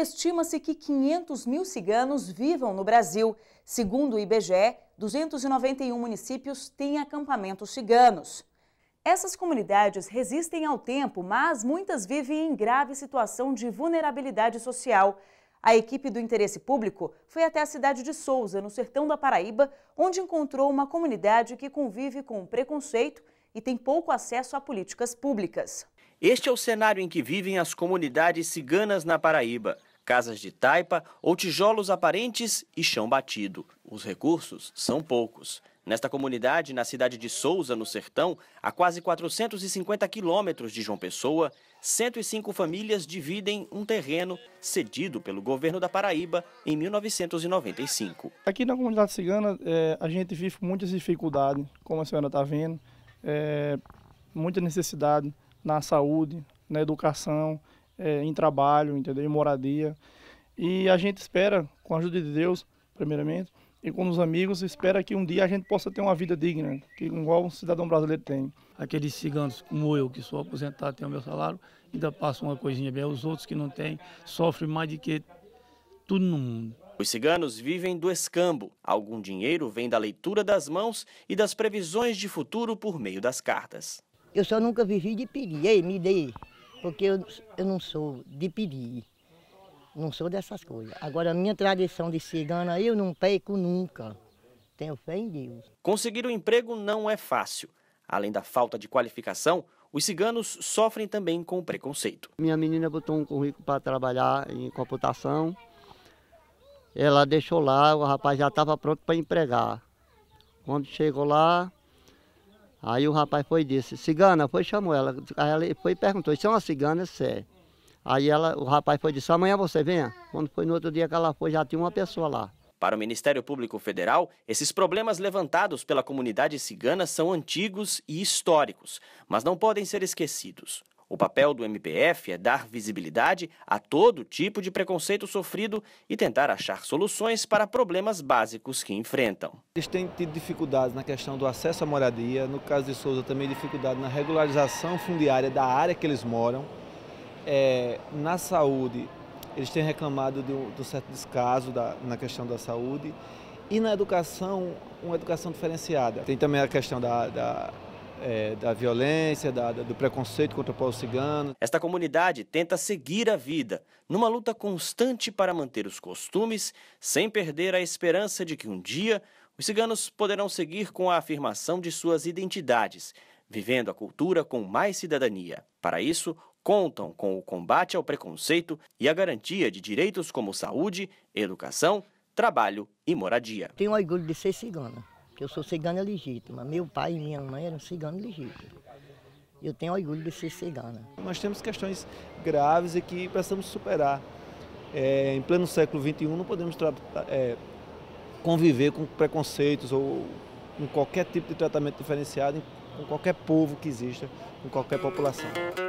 Estima-se que 500 mil ciganos vivam no Brasil. Segundo o IBGE, 291 municípios têm acampamentos ciganos. Essas comunidades resistem ao tempo, mas muitas vivem em grave situação de vulnerabilidade social. A equipe do interesse público foi até a cidade de Souza, no sertão da Paraíba, onde encontrou uma comunidade que convive com preconceito e tem pouco acesso a políticas públicas. Este é o cenário em que vivem as comunidades ciganas na Paraíba casas de taipa ou tijolos aparentes e chão batido. Os recursos são poucos. Nesta comunidade, na cidade de Souza, no Sertão, a quase 450 quilômetros de João Pessoa, 105 famílias dividem um terreno cedido pelo governo da Paraíba em 1995. Aqui na comunidade cigana, é, a gente vive muitas dificuldades, como a senhora está vendo, é, muita necessidade na saúde, na educação, é, em trabalho, entendeu? Em moradia. E a gente espera, com a ajuda de Deus, primeiramente, e com os amigos, espera que um dia a gente possa ter uma vida digna, que igual um cidadão brasileiro tem. Aqueles ciganos como eu, que sou aposentado, tenho meu salário, ainda passam uma coisinha bem. Os outros que não têm sofrem mais do que tudo no mundo. Os ciganos vivem do escambo. Algum dinheiro vem da leitura das mãos e das previsões de futuro por meio das cartas. Eu só nunca vivi de pedir, ei, me dei porque eu, eu não sou de pedir, não sou dessas coisas. Agora, a minha tradição de cigana, eu não peco nunca. Tenho fé em Deus. Conseguir o um emprego não é fácil. Além da falta de qualificação, os ciganos sofrem também com preconceito. Minha menina botou um currículo para trabalhar em computação. Ela deixou lá, o rapaz já estava pronto para empregar. Quando chegou lá, Aí o rapaz foi e disse, cigana, foi chamou ela. Aí ela foi e perguntou, isso é uma cigana? Isso é. Aí ela, o rapaz foi e disse, amanhã você venha. Quando foi no outro dia que ela foi, já tinha uma pessoa lá. Para o Ministério Público Federal, esses problemas levantados pela comunidade cigana são antigos e históricos, mas não podem ser esquecidos. O papel do MPF é dar visibilidade a todo tipo de preconceito sofrido e tentar achar soluções para problemas básicos que enfrentam. Eles têm tido dificuldades na questão do acesso à moradia, no caso de Souza também dificuldade na regularização fundiária da área que eles moram. É, na saúde, eles têm reclamado de um, de um certo descaso da, na questão da saúde. E na educação, uma educação diferenciada. Tem também a questão da, da é, da violência, da, do preconceito contra o povo cigano. Esta comunidade tenta seguir a vida, numa luta constante para manter os costumes, sem perder a esperança de que um dia os ciganos poderão seguir com a afirmação de suas identidades, vivendo a cultura com mais cidadania. Para isso, contam com o combate ao preconceito e a garantia de direitos como saúde, educação, trabalho e moradia. Tenho orgulho de ser cigana que eu sou cigana legítima. Meu pai e minha mãe eram ciganos legítimos. Eu tenho orgulho de ser cigana. Nós temos questões graves e que precisamos superar. É, em pleno século XXI não podemos é, conviver com preconceitos ou com qualquer tipo de tratamento diferenciado com qualquer povo que exista, com qualquer população.